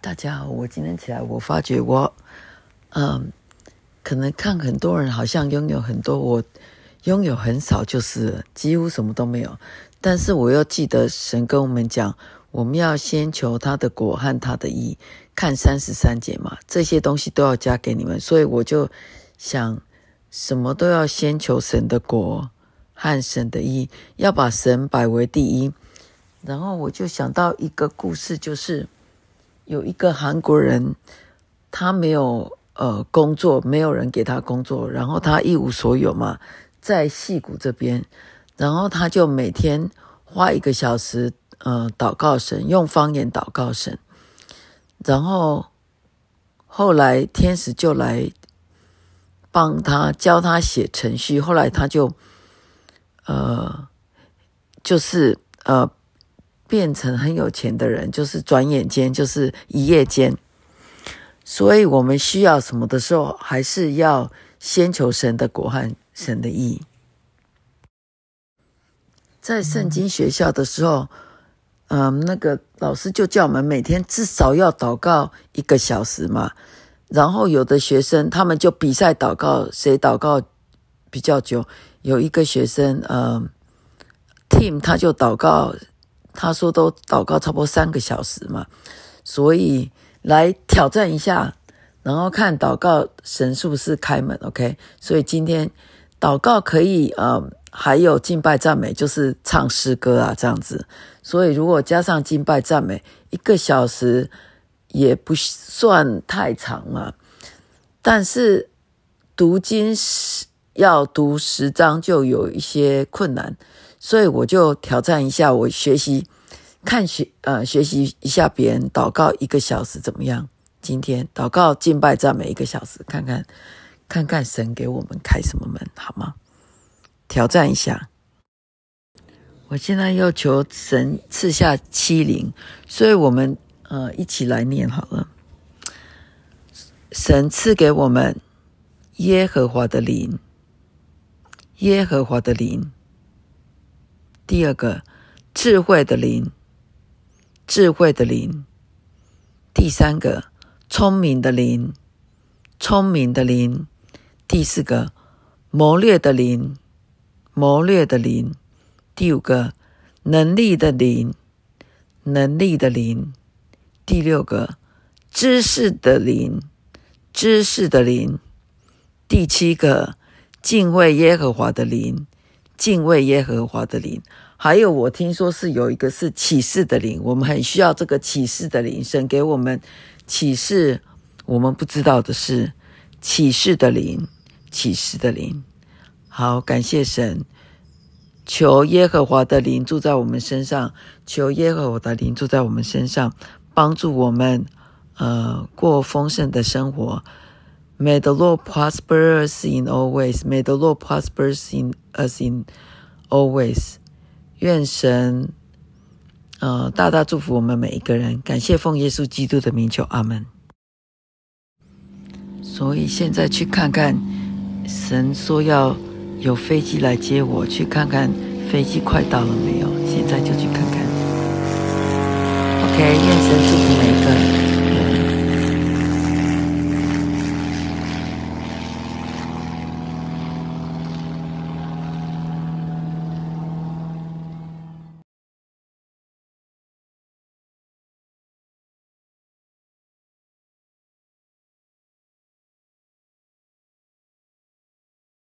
大家好，我今天起来，我发觉我，嗯，可能看很多人好像拥有很多，我拥有很少，就是几乎什么都没有。但是我又记得神跟我们讲，我们要先求他的果和他的意，看三十三节嘛，这些东西都要加给你们。所以我就想，什么都要先求神的果和神的意，要把神摆为第一。然后我就想到一个故事，就是。有一个韩国人，他没有呃工作，没有人给他工作，然后他一无所有嘛，在溪谷这边，然后他就每天花一个小时呃祷告神，用方言祷告神，然后后来天使就来帮他教他写程序，后来他就呃就是呃。变成很有钱的人，就是转眼间，就是一夜间。所以我们需要什么的时候，还是要先求神的国和神的意。在圣经学校的时候，嗯，那个老师就叫我们每天至少要祷告一个小时嘛。然后有的学生他们就比赛祷告，谁祷告比较久。有一个学生，嗯，Tim 他就祷告。他说都祷告差不多三个小时嘛，所以来挑战一下，然后看祷告神是不是开门，OK？所以今天祷告可以呃，还有敬拜赞美，就是唱诗歌啊这样子。所以如果加上敬拜赞美，一个小时也不算太长嘛。但是读经要读十章就有一些困难。所以我就挑战一下，我学习看学呃学习一下别人祷告一个小时怎么样？今天祷告敬拜赞美一个小时，看看看看神给我们开什么门好吗？挑战一下，我现在要求神赐下欺凌，所以我们呃一起来念好了。神赐给我们耶和华的灵，耶和华的灵。第二个，智慧的灵，智慧的灵；第三个，聪明的灵，聪明的灵；第四个，谋略的灵，谋略的灵；第五个，能力的灵，能力的灵；第六个，知识的灵，知识的灵；第七个，敬畏耶和华的灵。敬畏耶和华的灵，还有我听说是有一个是启示的灵，我们很需要这个启示的灵，神给我们启示我们不知道的事，启示的灵，启示的灵。好，感谢神，求耶和华的灵住在我们身上，求耶和华的灵住在我们身上，帮助我们，呃，过丰盛的生活。m a h e Lord prosperous in always, m a h e Lord prosperous in u s in always. 愿神呃大大祝福我们每一个人，感谢奉耶稣基督的名求，阿门。所以现在去看看，神说要有飞机来接我，去看看飞机快到了没有？现在就去看看。OK，愿神祝福每一个人。